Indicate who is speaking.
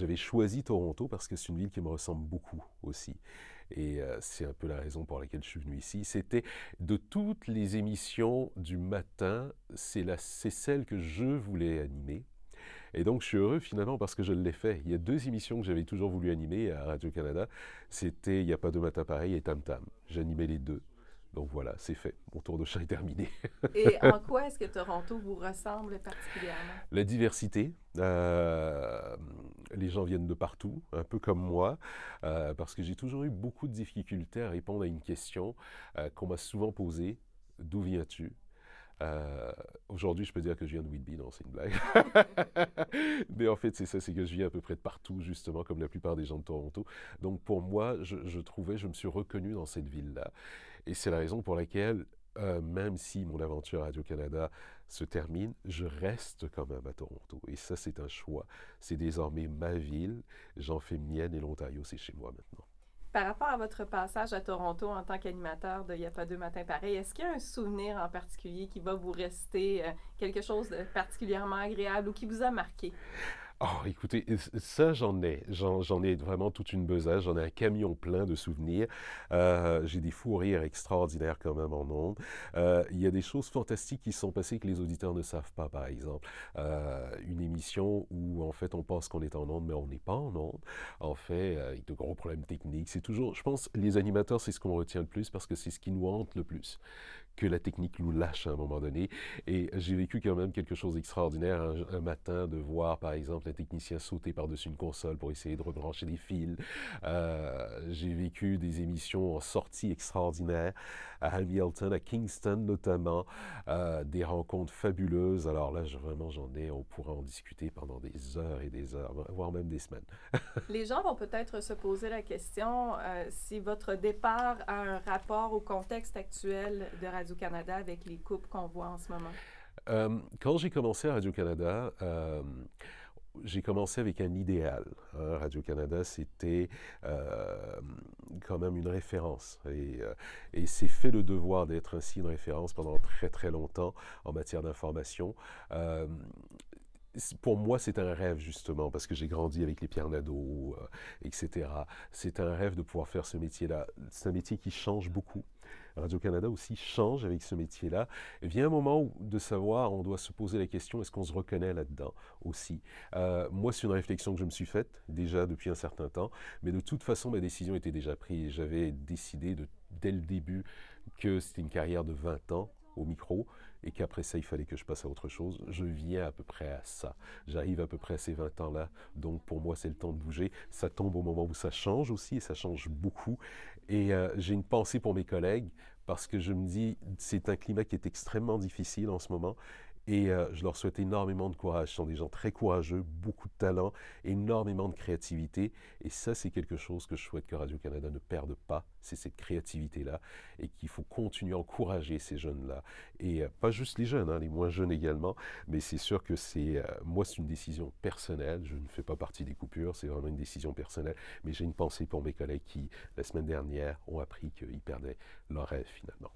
Speaker 1: J'avais choisi Toronto parce que c'est une ville qui me ressemble beaucoup aussi. Et euh, c'est un peu la raison pour laquelle je suis venu ici. C'était de toutes les émissions du matin, c'est celle que je voulais animer. Et donc, je suis heureux finalement parce que je l'ai fait. Il y a deux émissions que j'avais toujours voulu animer à Radio-Canada. C'était Il n'y a pas de matin pareil et Tam Tam. J'animais les deux. Donc voilà, c'est fait. Mon tour de chat est terminé. et en
Speaker 2: quoi est-ce que Toronto vous ressemble particulièrement
Speaker 1: La diversité. Euh, les gens viennent de partout, un peu comme moi, euh, parce que j'ai toujours eu beaucoup de difficultés à répondre à une question euh, qu'on m'a souvent posée, d'où viens-tu euh, Aujourd'hui, je peux dire que je viens de Whitby, non, c'est une blague. Mais en fait, c'est ça, c'est que je viens à peu près de partout, justement, comme la plupart des gens de Toronto. Donc pour moi, je, je trouvais, je me suis reconnu dans cette ville-là. Et c'est la raison pour laquelle euh, même si mon aventure à Radio-Canada se termine, je reste quand même à Toronto. Et ça, c'est un choix. C'est désormais ma ville. J'en fais mienne et l'Ontario, c'est chez moi maintenant.
Speaker 2: Par rapport à votre passage à Toronto en tant qu'animateur de Il n'y a pas deux matins pareil, est-ce qu'il y a un souvenir en particulier qui va vous rester, euh, quelque chose de particulièrement agréable ou qui vous a marqué?
Speaker 1: Oh, écoutez, ça j'en ai, j'en ai vraiment toute une besace, j'en ai un camion plein de souvenirs. Euh, j'ai des fous rires extraordinaires quand même en ondes. Euh, il y a des choses fantastiques qui sont passées que les auditeurs ne savent pas, par exemple. Euh, une émission où en fait on pense qu'on est en ondes, mais on n'est pas en ondes, En fait, avec de gros problèmes techniques, c'est toujours, je pense, les animateurs, c'est ce qu'on retient le plus parce que c'est ce qui nous hante le plus que la technique nous lâche à un moment donné. Et j'ai vécu quand même quelque chose d'extraordinaire un, matin de voir, par exemple, un technicien sauter par-dessus une console pour essayer de rebrancher des fils. Euh, j'ai vécu des émissions en sortie extraordinaires à Hamilton, à Kingston notamment, euh, des rencontres fabuleuses. Alors là, je, vraiment, j'en ai, on pourrait en discuter pendant des heures et des heures, voire même des semaines.
Speaker 2: Les gens vont peut-être se poser la question euh, si votre départ a un rapport au contexte actuel de Radio Radio-Canada avec les coupes qu'on voit en ce moment?
Speaker 1: Euh, quand j'ai commencé à Radio-Canada, euh, j'ai commencé avec un idéal. Hein. Radio-Canada, c'était euh, quand même une référence. Et, c'est fait le devoir d'être ainsi une référence pendant très très longtemps en matière d'information. pour moi, c'est un rêve, justement, parce que j'ai grandi avec les Pierre Nadeau, etc. C'est un rêve de pouvoir faire ce métier-là. C'est un métier qui change beaucoup. Radio-Canada aussi change avec ce métier-là, vient un moment où, de savoir, on doit se poser la question, est-ce qu'on se reconnaît là-dedans aussi euh, Moi, c'est une réflexion que je me suis faite déjà depuis un certain temps, mais de toute façon, ma décision était déjà prise. J'avais décidé dès le début que c'était une carrière de 20 ans au micro et qu'après ça, il fallait que je passe à autre chose. Je viens à peu près à ça. J'arrive à peu près à ces 20 ans-là. Donc pour moi, c'est le temps de bouger. Ça tombe au moment où ça change aussi et ça change beaucoup. Et euh, j'ai une pensée pour mes collègues parce que je me dis, c'est un climat qui est extrêmement difficile en ce moment et euh, je leur souhaite énormément de courage. Ce sont des gens très courageux, beaucoup de talent, énormément de créativité. Et ça, c'est quelque chose que je souhaite que Radio-Canada ne perde pas. C'est cette créativité-là. Et qu'il faut continuer à encourager ces jeunes-là. Et euh, pas juste les jeunes, hein, les moins jeunes également. Mais c'est sûr que c'est. Euh, moi, c'est une décision personnelle. Je ne fais pas partie des coupures. C'est vraiment une décision personnelle. Mais j'ai une pensée pour mes collègues qui, la semaine dernière, ont appris qu'ils perdaient leur rêve finalement.